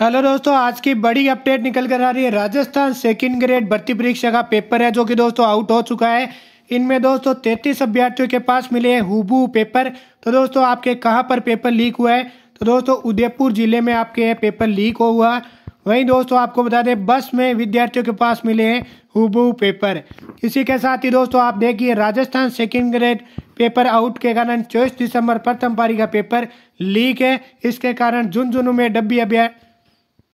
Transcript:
hello दोस्तों आज की बड़ी अपडेट निकल कर आ रही है राजस्थान सेकंड ग्रेड भर्ती परीक्षा का पेपर है जो कि दोस्तों आउट हो चुका है इनमें दोस्तों तैतीस अभ्यर्थियों के पास मिले हैं हुबू पेपर तो दोस्तों आपके कहाँ पर पेपर लीक हुआ है तो दोस्तों उदयपुर जिले में आपके पेपर लीक हो हुआ वहीं दोस्तों आपको बता दें बस में विद्यार्थियों के पास मिले हैं हुबू पेपर इसी के साथ ही दोस्तों आप देखिए Rajasthan second grade paper out के कारण चौबीस दिसंबर प्रथम पारी का पेपर लीक है इसके कारण झुनझुनू में डब्बी अभ्यर्थ